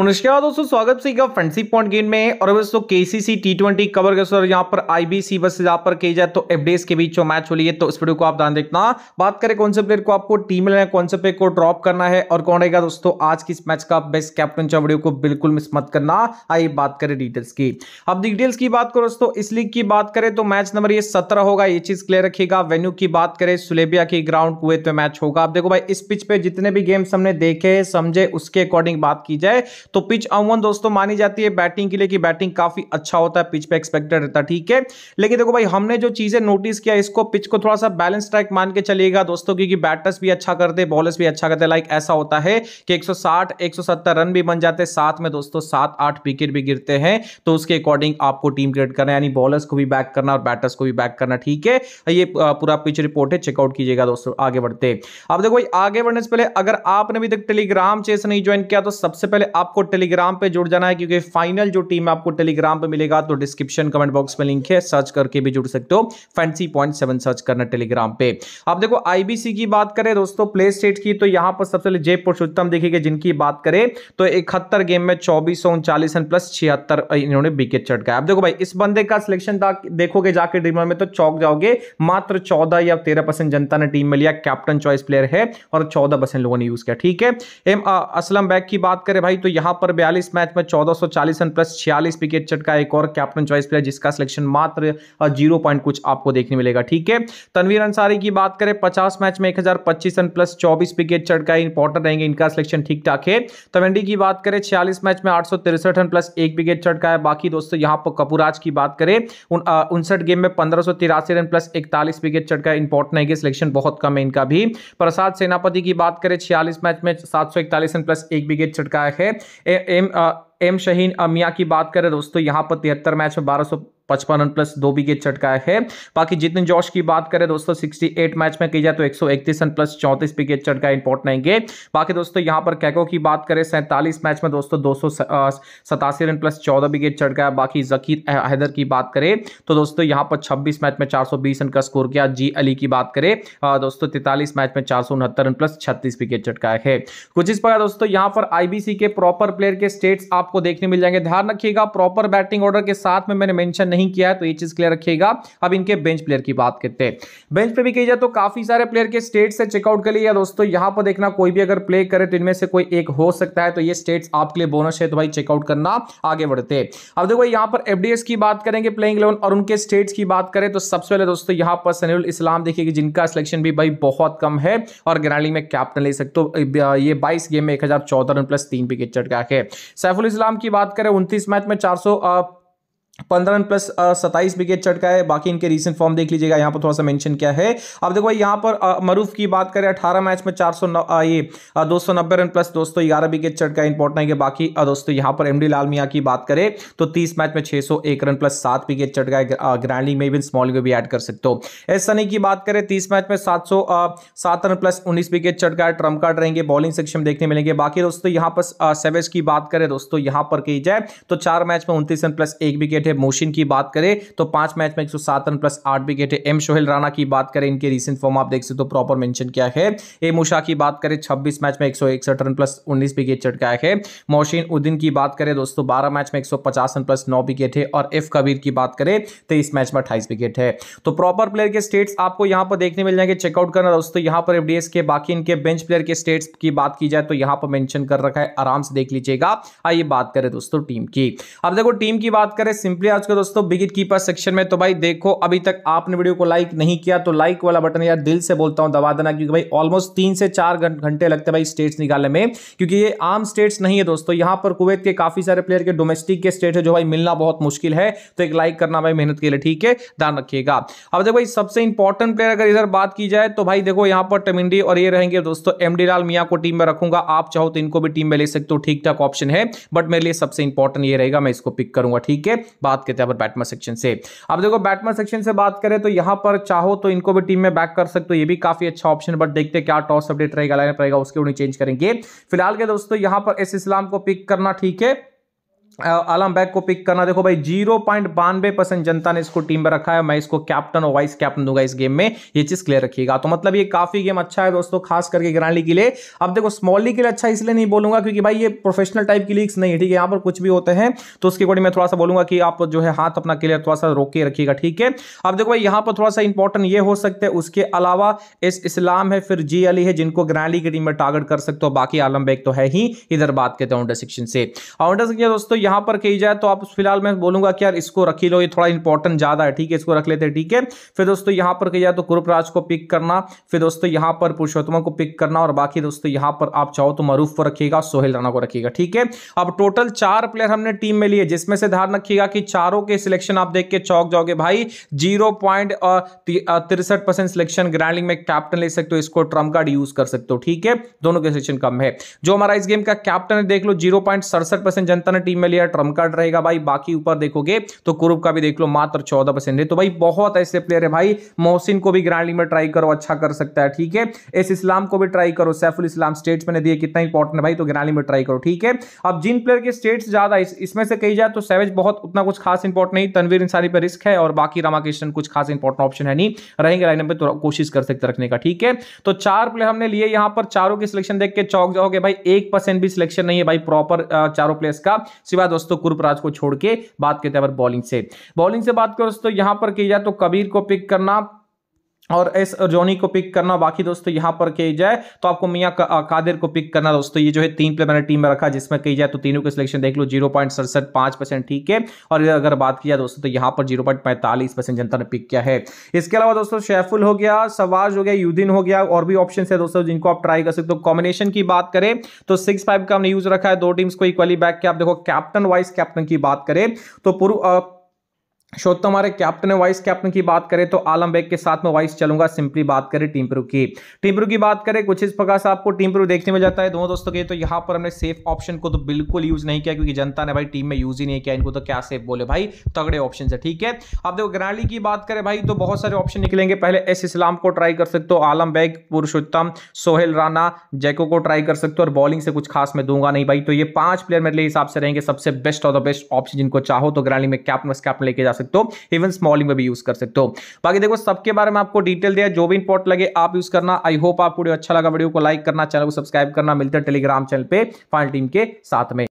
नमस्कार दोस्तों स्वागत सीखा फ्रेंडशिप पॉइंट गेम में और दोस्तों केसीसी टी ट्वेंटी कवर के सर यहाँ पर आईबीसी बस यहाँ पर कही जाए तो एफडेस के बीच जो मैच हो लिए तो इस वीडियो को आप ध्यान देखना बात करें कौन से प्लेयर को आपको टीम में लेना है कौन से प्लेयर को ड्रॉप करना है और कौन रहेगा दोस्तों आज की इस मैच का बेस्ट कैप्टन चाह वीडियो को बिल्कुल मिस मत करना आइए बात करें डिटेल्स की अब डिटेल्स की बात करो दोस्तों इस लीग की बात करें तो मैच नंबर ये सत्रह होगा ये चीज क्लियर रखेगा वेन्यू की बात करें सुलेबिया की ग्राउंड कुएत में मैच होगा आप देखो भाई इस पिच पे जितने भी गेम्स हमने देखे समझे उसके अकॉर्डिंग बात की जाए तो पिच अवन दोस्तों मानी जाती है बैटिंग के लिए कि बैटिंग काफी अच्छा होता है पिच पे एक्सपेक्टेड रहता है ठीक है लेकिन देखो भाई हमने जो चीजें नोटिस किया इसको पिच को थोड़ा सा बैलेंस स्ट्राइक मान के चलिएगा दोस्तों क्योंकि बैटर्स भी अच्छा करते बॉलर्स भी अच्छा करते लाइक ऐसा होता है कि एक सौ रन भी बन जाते साथ में दोस्तों सात आठ विकेट भी गिरते हैं तो उसके अकॉर्डिंग आपको टीम क्रिएट करना यानी बॉलर्स को भी बैक करना और बैटर्स को भी बैक करना ठीक है ये पूरा पिच रिपोर्ट है चेकआउट कीजिएगा दोस्तों आगे बढ़ते अब देखो भाई आगे बढ़ने से पहले अगर आपने अभी तक टेलीग्राम चेस नहीं ज्वाइन किया तो सबसे पहले आपको आपको टेलीग्राम पे जुड़ जाना है क्योंकि फाइनल जो टीम आपको टेलीग्राम पे मिलेगा तो डिस्क्रिप्शन कमेंट बॉक्स में लिंक है सर्च करके भी जुड़ सकते हो फैंसी पॉइंट सेवन सर्च करना टेलीग्राम पे आप देखो आईबीसी की बात करें दोस्तों प्ले स्टेट की तो यहां पर सबसे पहले जय पुरुषोत्तम देखिए जिनकी बात करें तो इकहत्तर गेम में चौबीस सौ उनचालीस रन प्लस छिहत्तर इन्होंने विकेट चटकाया अब देखो भाई इस बंदे का सिलेक्शन देखोगे जाके ड्रीमर में तो चौक जाओगे मात्र चौदह या तेरह जनता ने टीम में लिया कैप्टन चॉइस प्लेयर है और चौदह लोगों ने यूज किया ठीक है एम असलम बैग की बात करें भाई तो यहां पर 42 मैच में 1440 रन प्लस 46 विकेट चटका एक और कैप्टन चॉइस प्लेयर जिसका सिलेक्शन मात्र जीरो पॉइंट कुछ आपको देखने मिलेगा ठीक है तनवीर अंसारी की बात करें पचास मैच में एक रन प्लस चौबीस विकेट चटका इंपॉर्टेंट रहेंगे इनका सिलेक्शन ठीक ठाक है तवेंडी की बात करें छियालीस मैच में आठ रन प्लस एक विकेट चटका है बाकी दोस्तों यहां पर कपूराज की बात करें उनसठ गेम में पंद्रह रन प्लस इकतालीस विकेट चटका इंपॉर्टेंट रहेंगे सिलेक्शन बहुत कम है इनका भी प्रसाद सेनापति की बात करें छियालीस मैच में सात रन प्लस एक विकेट चटका है एम एम शहीन अमिया की बात करें दोस्तों यहाँ पर तिहत्तर मैच में बारह पचपन रन प्लस दो विकेट चटकाया है बाकी जितिन जॉश की बात करें दोस्तों 68 मैच में की जाए तो 131 रन प्लस चौंतीस विकेट चटकाए इंपॉर्टेंट आएंगे बाकी दोस्तों यहां पर कैको की बात करें सैंतालीस मैच में दोस्तों दो सतासी रन प्लस चौदह विकेट चटकाया बाकी जकीर हैदर की बात करें तो दोस्तों यहां पर छब्बीस मैच में चार रन का स्कोर किया जी अली की बात करें दोस्तों तैतालीस मैच में चार रन प्लस छत्तीस विकेट चटकाए है कुछ इस प्रकार दोस्तों यहां पर आईबीसी के प्रॉपर प्लेयर के स्टेट्स आपको देखने मिल जाएंगे ध्यान रखिएगा प्रॉपर बैटिंग ऑर्डर के साथ में मैंने मैंशन नहीं किया है तो ये चीज क्लियर रखिएगा अब इनके बेंच प्लेयर की बात करते हैं बेंच पे भी कही जाए तो काफी सारे प्लेयर के स्टेट से चेकआउट कर लिया दोस्तों यहां पर देखना कोई भी अगर प्ले करे तो इनमें से कोई एक हो सकता है तो ये स्टेट्स आपके लिए बोनस है तो भाई चेकआउट करना आगे बढ़ते अब देखो यहां पर एफडीएस की बात करेंगे प्लेइंग इलेवन और उनके स्टेट्स की बात करें तो सबसे पहले दोस्तों यहां पर सनील इस्लाम देखिए जिनका सिलेक्शन भी भाई बहुत कम है और ग्रैंडली में कैप्टन ले सकते हो ये बाईस गेम में एक रन प्लस तीन विकेट चटका है सैफुल इस्लाम की बात करें उनतीस मैच में चार पंद्रह रन प्लस सत्ताईस विकेट चटका है बाकी इनके रीसेंट फॉर्म देख लीजिएगा यहाँ पर थोड़ा सा मेंशन क्या है अब देखो भाई यहाँ पर मरूफ की बात करें अठारह मैच में चार सौ ये दो सौ नब्बे रन प्लस दोस्तों ग्यारह विकेट चटका इंपॉर्टेंट है कि बाकी दोस्तों यहाँ पर एमडी लाल मियाँ की बात करें तो तीस मैच में छह एक रन प्लस सात विकेट चटका है ग्रैंडिंग में भी स्मॉल को भी एड कर सकते हो एस सनी की बात करें तीस मैच में सात सौ सात रन प्लस उन्नीस विकेट चटका है ट्रम कार्ड रहेंगे बॉलिंग सेक्शन देखने मिलेंगे बाकी दोस्तों यहाँ पर सेवेज की बात करें दोस्तों यहाँ पर की जाए तो चार मैच में उनतीस रन प्लस एक विकेट विकेट है मोशिन की बात करें तो पांच मैच में एक सौ सात रन प्लस आठ विकेट है एम सोहेल राणा की बात करें इनके रिसेंट फॉर्म आप देख सकते हो तो प्रॉपर मेंशन किया है एम उषा की बात करें छब्बीस मैच में एक रन प्लस उन्नीस विकेट चटकाया है मोशिन उद्दीन की बात करें दोस्तों बारह मैच में एक रन प्लस नौ विकेट है और एफ कबीर की बात करें तेईस मैच में अट्ठाईस विकेट है तो प्रॉपर प्लेयर के स्टेट्स आपको यहां पर देखने मिल जाएंगे चेकआउट करना दोस्तों यहां पर एफडीएस के बाकी इनके बेंच प्लेयर के स्टेट्स की बात की जाए तो यहां पर मेंशन कर रखा है आराम से देख लीजिएगा आइए बात करें दोस्तों टीम की अब देखो टीम की बात करें सिंपल सिंपली आज का दोस्तों विकेट कीपर सेक्शन में तो भाई देखो अभी तक आपने वीडियो को लाइक नहीं किया तो लाइक वाला बटन यार दिल से बोलता हूं दबा देना क्योंकि भाई ऑलमोस्ट तीन से चार घंटे लगते हैं भाई स्टेट्स निकालने में क्योंकि ये आम स्टेट्स नहीं है दोस्तों यहां पर कुवैत के काफी सारे प्लेयर के डोमेस्टिक के स्टेट है जो भाई मिलना बहुत मुश्किल है तो एक लाइक करना भाई मेहनत के लिए ठीक है ध्यान रखिएगा अब देखो भाई सबसे इंपॉर्टेंट प्लेयर अगर इधर बात की जाए तो भाई देखो यहाँ पर टमिंडी और ये रहेंगे दोस्तों एम डी लाल मियाँ को टीम में रखूंगा आप चाहो तो इनको भी टीम में ले सकते हो ठीक ठाक ऑप्शन है बट मेरे लिए सबसे इंपॉर्टेंट ये रहेगा मैं इसको पिक करूंगा ठीक है बात करते हैं बैटमर सेक्शन से अब देखो बैटमर सेक्शन से बात करें तो यहां पर चाहो तो इनको भी टीम में बैक कर सकते हो ये भी काफी अच्छा ऑप्शन बट देखते क्या टॉस अपडेट रहेगा लाइन रहेगा उसके उन्हें चेंज करेंगे फिलहाल के दोस्तों यहां पर एस इस्लाम को पिक करना ठीक है आलम बैग को पिक करना देखो भाई जीरो पॉइंट बानवे परसेंट जनता ने इसको टीम में रखा है मैं इसको कैप्टन और वाइस कैप्टन दूंगा इस गेम में ये चीज क्लियर रखिएगा तो मतलब ये काफी गेम अच्छा है दोस्तों खास करके ग्रांडी के लिए अब देखो स्मॉली के लिए अच्छा इसलिए नहीं बोलूंगा क्योंकि भाई ये प्रोफेशनल टाइप की लीग्स नहीं है ठीक है यहाँ पर कुछ भी होते हैं तो उसके अकॉर्डिंग मैं थोड़ा सा बोलूंगा कि आप जो है हाथ अपना क्लियर थोड़ा सा रोके रखिएगा ठीक है अब देखो भाई यहाँ पर थोड़ा सा इंपॉर्टेंट ये हो सकता है उसके अलावा एस इस्लाम है फिर जी अली है जिनको ग्रांडी की टीम में टारगेट कर सकते हो बाकी आलम बैग तो है ही इधर बात करते हैं सेक्शन से सेक्शन दोस्तों यहां पर कही जाए तो आप फिलहाल मैं बोलूंगा कि यार इसको रख लो ये थोड़ा इंपॉर्टेंट ज्यादा है ठीक है इसको रख लेते हैं ठीक है फिर दोस्तों यहां पर कही जाए तो कुरुपराज को पिक करना फिर दोस्तों यहां पर पुरुषोत्तमा को पिक करना और बाकी दोस्तों यहां पर आप चाहो तो मरूफ को रखिएगा सोहेल राणा को रखिएगा ठीक है अब टोटल चार प्लेयर हमने टीम में लिए जिसमें से ध्यान रखिएगा कि चारों के सिलेक्शन आप देख के चौक जाओगे भाई जीरो पॉइंट तिरसठ परसेंट सिलेक्शन ग्रैंडिंग में कैप्टन ले सकते हो इसको ट्रम्प कार्ड यूज कर सकते हो ठीक है दोनों के सिलेक्शन कम है जो हमारा इस गेम का कैप्टन है देख लो जीरो पॉइंट सड़सठ परसेंट जनता ने टीम में लिया क्लियर ट्रम कार्ड रहेगा भाई बाकी ऊपर देखोगे तो कुरुप का भी देख लो मात्र चौदह परसेंट है तो भाई बहुत ऐसे प्लेयर है भाई मोहसिन को भी ग्रैंड लीग में ट्राई करो अच्छा कर सकता है ठीक है एस इस्लाम को भी ट्राई करो सैफुल इस्लाम स्टेट्स में दिए कितना इंपॉर्टेंट भाई तो ग्रैंड लीग में ट्राई करो ठीक है अब जिन प्लेयर के स्टेट्स ज्यादा इसमें से कही जाए तो सैवेज बहुत उतना कुछ खास इंपॉर्टेंट नहीं तनवीर इंसानी पर रिस्क है और बाकी रामाकृष्णन कुछ खास इंपॉर्टेंट ऑप्शन है नहीं रहेंगे लाइन पर तो कोशिश कर सकते रखने का ठीक है तो चार प्लेयर हमने लिए यहां पर चारों की सिलेक्शन देख के चौक जाओगे भाई एक भी सिलेक्शन नहीं है भाई प्रॉपर चारों प्लेयर्स का सिवा दोस्तों कुरपराज को छोड़ के बात करते हैं बॉलिंग से बॉलिंग से बात करो दोस्तों यहां पर की जाए तो कबीर को पिक करना और एस जोनी को पिक करना बाकी दोस्तों यहाँ पर कही जाए तो आपको मियाँ का, कादिर को पिक करना दोस्तों ये जो है तीन प्लेयर मैंने टीम में रखा जिसमें कही जाए तो तीनों के सिलेक्शन देख लो जीरो पॉइंट सड़सठ पांच परसेंट ठीक है और अगर बात की जाए दोस्तों तो यहाँ पर जीरो पॉइंट पैंतालीस परसेंट जनता ने पिक किया है इसके अलावा दोस्तों शेफुल हो गया सवाज हो गया युद्धिन हो गया और भी ऑप्शन है दोस्तों जिनको आप ट्राई कर सकते हो कॉम्बिनेशन की बात करें तो सिक्स फाइव का हमने यूज रखा है दो टीम्स को इक्वली बैक किया आप देखो कैप्टन वाइस कैप्टन की बात करें तो पूर्व शोध तो हमारे कैप्टन है वाइस कैप्टन की बात करें तो आलम बेग के साथ में वाइस चलूंगा सिंपली बात करें टीमप्रू की टीमप्रू की बात करें कुछ इस प्रकार से आपको टीमप्रू देखने में जाता है दोनों दोस्तों के तो यहां पर हमने सेफ ऑप्शन को तो बिल्कुल यूज नहीं किया क्योंकि जनता ने भाई टीम में यूज ही नहीं किया इनको तो क्या सेफ बोले भाई तगड़े ऑप्शन है ठीक है अब देखो ग्रैंडली की बात करें भाई तो बहुत सारे ऑप्शन निकलेंगे पहले एस इस्लाम को ट्राई कर सकते हो आलम बेग पुरुषोत्तम सोहेल राना जैको को ट्राई कर सकते हो और बॉलिंग से कुछ खास मैं दूंगा नहीं भाई तो ये पांच प्लेयर मेरे हिसाब से रहेंगे सबसे बेस्ट और द बेस्ट ऑप्शन जिनको चाहो तो ग्रैंडली में कैप्टन कैप्टन लेके जा सकते हो इवन स्मॉलिंग में भी यूज कर सकते हो बाकी देखो सबके बारे में आपको डिटेल दिया जो भी इंपॉर्ट लगे आप यूज करना आई होप आपको अच्छा लगा वीडियो को लाइक करना चैनल को सब्सक्राइब करना मिलते है टेलीग्राम चैनल पर फाइनल टीम के साथ में